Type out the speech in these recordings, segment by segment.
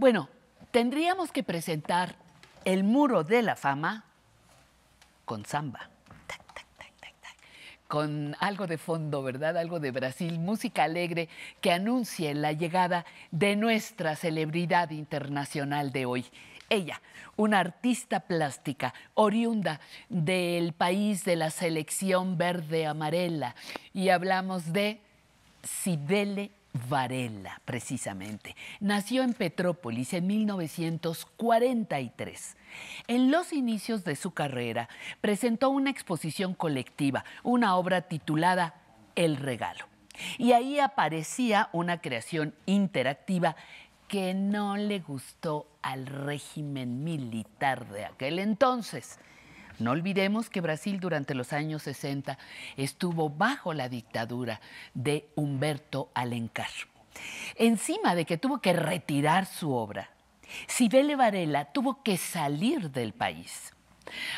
Bueno, tendríamos que presentar el muro de la fama con samba. con algo de fondo, ¿verdad? Algo de Brasil, música alegre que anuncie la llegada de nuestra celebridad internacional de hoy. Ella, una artista plástica oriunda del país de la selección verde-amarela. Y hablamos de Sibele Varela, precisamente. Nació en Petrópolis en 1943. En los inicios de su carrera presentó una exposición colectiva, una obra titulada El Regalo. Y ahí aparecía una creación interactiva que no le gustó al régimen militar de aquel entonces no olvidemos que Brasil durante los años 60 estuvo bajo la dictadura de Humberto Alencar. Encima de que tuvo que retirar su obra, Sibele Varela tuvo que salir del país.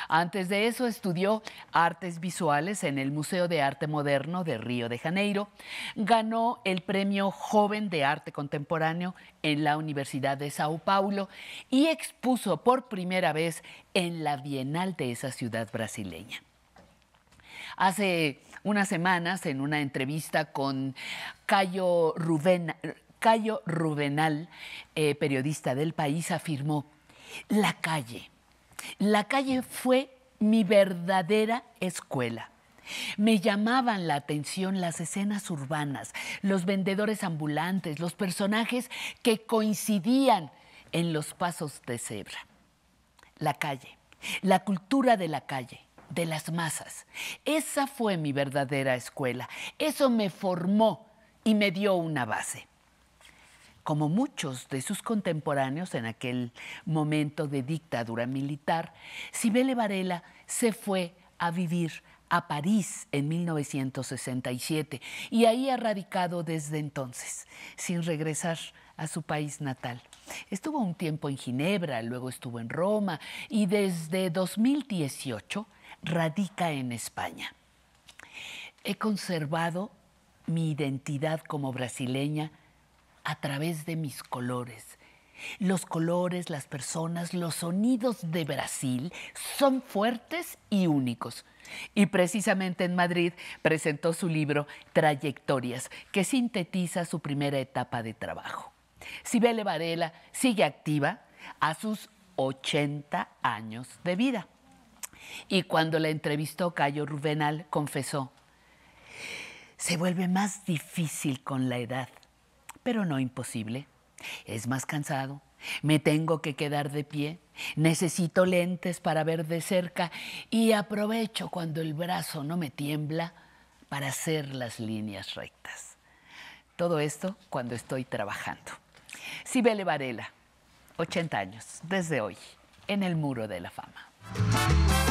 Antes de eso estudió artes visuales en el Museo de Arte Moderno de Río de Janeiro. Ganó el Premio Joven de Arte Contemporáneo en la Universidad de Sao Paulo y expuso por primera vez en la Bienal de esa ciudad brasileña. Hace unas semanas, en una entrevista con Cayo, Rubenal, eh, periodista del país, afirmó, la calle la calle fue mi verdadera escuela. Me llamaban la atención las escenas urbanas, los vendedores ambulantes, los personajes que coincidían en los pasos de cebra. La calle, la cultura de la calle, de las masas. Esa fue mi verdadera escuela. Eso me formó y me dio una base como muchos de sus contemporáneos en aquel momento de dictadura militar, Cibele Varela se fue a vivir a París en 1967 y ahí ha radicado desde entonces, sin regresar a su país natal. Estuvo un tiempo en Ginebra, luego estuvo en Roma y desde 2018 radica en España. He conservado mi identidad como brasileña a través de mis colores. Los colores, las personas, los sonidos de Brasil son fuertes y únicos. Y precisamente en Madrid presentó su libro Trayectorias, que sintetiza su primera etapa de trabajo. Sibele Varela sigue activa a sus 80 años de vida. Y cuando la entrevistó Cayo Rubenal, confesó, se vuelve más difícil con la edad pero no imposible. Es más cansado, me tengo que quedar de pie, necesito lentes para ver de cerca y aprovecho cuando el brazo no me tiembla para hacer las líneas rectas. Todo esto cuando estoy trabajando. Sibele Varela, 80 años, desde hoy, en el Muro de la Fama.